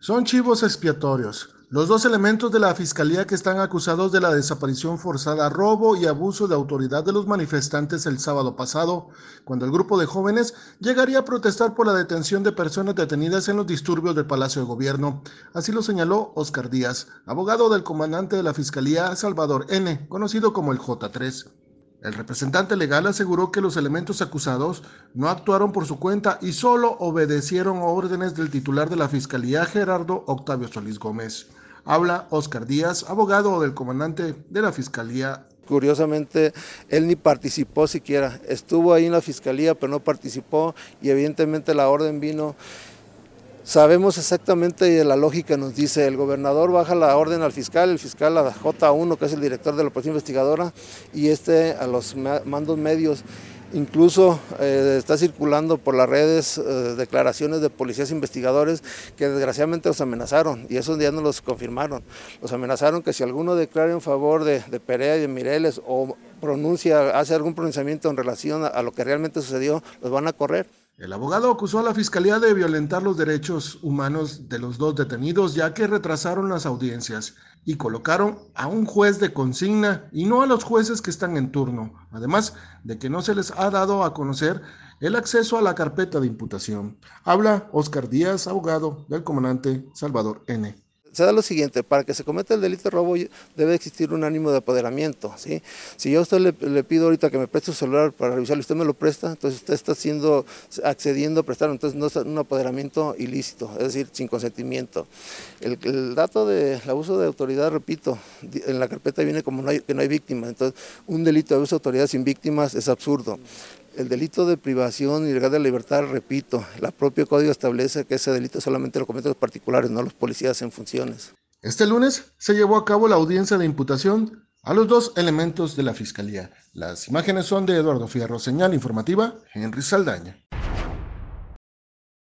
Son chivos expiatorios. Los dos elementos de la fiscalía que están acusados de la desaparición forzada, robo y abuso de autoridad de los manifestantes el sábado pasado, cuando el grupo de jóvenes llegaría a protestar por la detención de personas detenidas en los disturbios del Palacio de Gobierno. Así lo señaló Oscar Díaz, abogado del comandante de la fiscalía Salvador N., conocido como el J3. El representante legal aseguró que los elementos acusados no actuaron por su cuenta y solo obedecieron órdenes del titular de la Fiscalía, Gerardo Octavio Solís Gómez. Habla Oscar Díaz, abogado del comandante de la Fiscalía curiosamente él ni participó siquiera, estuvo ahí en la fiscalía pero no participó y evidentemente la orden vino Sabemos exactamente, la lógica nos dice, el gobernador baja la orden al fiscal, el fiscal a J1, que es el director de la Policía investigadora, y este a los mandos medios. Incluso eh, está circulando por las redes eh, declaraciones de policías investigadores que desgraciadamente los amenazaron y esos días no los confirmaron. Los amenazaron que si alguno declara en favor de, Perea y de Mireles o pronuncia, hace algún pronunciamiento en relación a lo que realmente sucedió, los van a correr. El abogado acusó a la Fiscalía de violentar los derechos humanos de los dos detenidos ya que retrasaron las audiencias y colocaron a un juez de consigna y no a los jueces que están en turno, además de que no se les ha dado a conocer el acceso a la carpeta de imputación. Habla Oscar Díaz, abogado del comandante Salvador N. Se da lo siguiente, para que se cometa el delito de robo debe existir un ánimo de apoderamiento. ¿sí? Si yo a usted le, pido ahorita que me preste su celular para revisarlo, usted me lo presta, entonces usted está siendo, accediendo a prestar, entonces no es un apoderamiento ilícito, es decir, sin consentimiento. El, dato del de, abuso de autoridad, repito, en la carpeta viene como que no hay víctimas, entonces un delito de abuso de autoridad sin víctimas es absurdo. El delito de privación y y de libertad, repito, el propio código establece que ese delito solamente lo cometen los particulares, no los policías en funciones. Este lunes se llevó a cabo la audiencia de imputación a los dos elementos de la Fiscalía. Las imágenes son de Eduardo Fierro, señal informativa, Henry Saldaña.